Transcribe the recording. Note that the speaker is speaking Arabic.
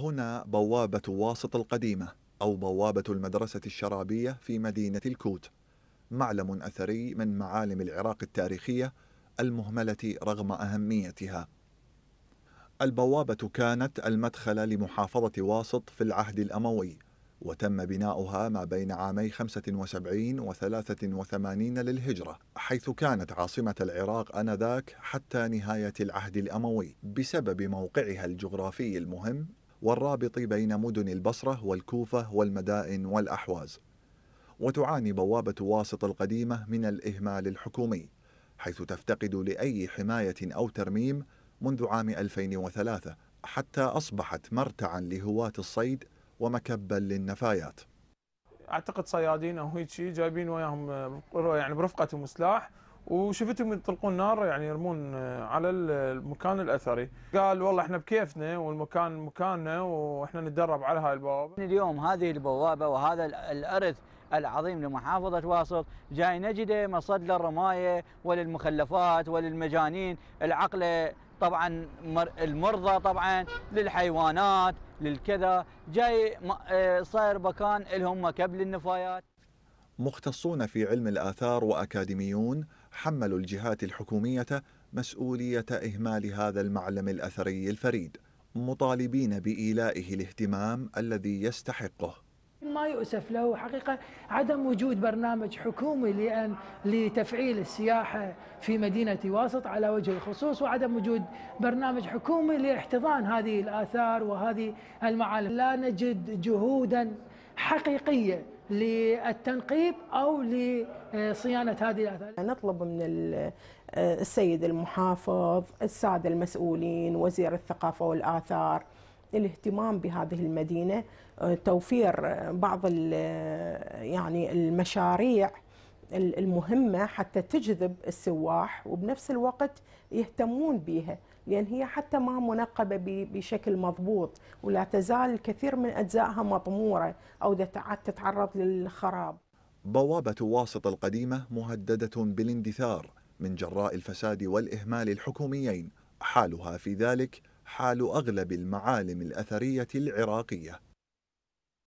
هنا بوابة واسط القديمة أو بوابة المدرسة الشرابية في مدينة الكوت معلم أثري من معالم العراق التاريخية المهملة رغم أهميتها البوابة كانت المدخل لمحافظة واسط في العهد الأموي وتم بناؤها ما بين عامي 75 و 83 للهجرة حيث كانت عاصمة العراق آنذاك حتى نهاية العهد الأموي بسبب موقعها الجغرافي المهم والرابط بين مدن البصرة والكوفة والمدائن والأحواز وتعاني بوابة واسط القديمة من الإهمال الحكومي حيث تفتقد لأي حماية أو ترميم منذ عام 2003 حتى أصبحت مرتعا لهواة الصيد ومكبا للنفايات اعتقد صيادين او هيك شيء جايبين وياهم يعني برفقتهم سلاح وشفتهم يطلقون نار يعني يرمون آه، على المكان الاثري قال والله احنا بكيفنا والمكان مكاننا واحنا نتدرب على هاي البوابه اليوم هذه البوابه وهذا الارث العظيم لمحافظة واسط جاي نجده مصد للرماية وللمخلفات وللمجانين العقلة طبعا المرضى طبعا للحيوانات للكذا جاي آه، صاير مكان لهم مكب للنفايات مختصون في علم الآثار وأكاديميون حملوا الجهات الحكومية مسؤولية إهمال هذا المعلم الأثري الفريد مطالبين بإيلائه الاهتمام الذي يستحقه ما يؤسف له حقيقة عدم وجود برنامج حكومي لأن لتفعيل السياحة في مدينة واسط على وجه الخصوص وعدم وجود برنامج حكومي لاحتضان هذه الآثار وهذه المعالم لا نجد جهودا حقيقية للتنقيب او لصيانه هذه الاثار. نطلب من السيد المحافظ، الساده المسؤولين، وزير الثقافه والاثار الاهتمام بهذه المدينه، آه، توفير بعض يعني المشاريع المهمة حتى تجذب السواح وبنفس الوقت يهتمون بها لأن هي حتى ما منقبة بشكل مضبوط ولا تزال الكثير من أجزائها مطمورة أو تتعرض للخراب بوابة واسط القديمة مهددة بالاندثار من جراء الفساد والإهمال الحكوميين حالها في ذلك حال أغلب المعالم الأثرية العراقية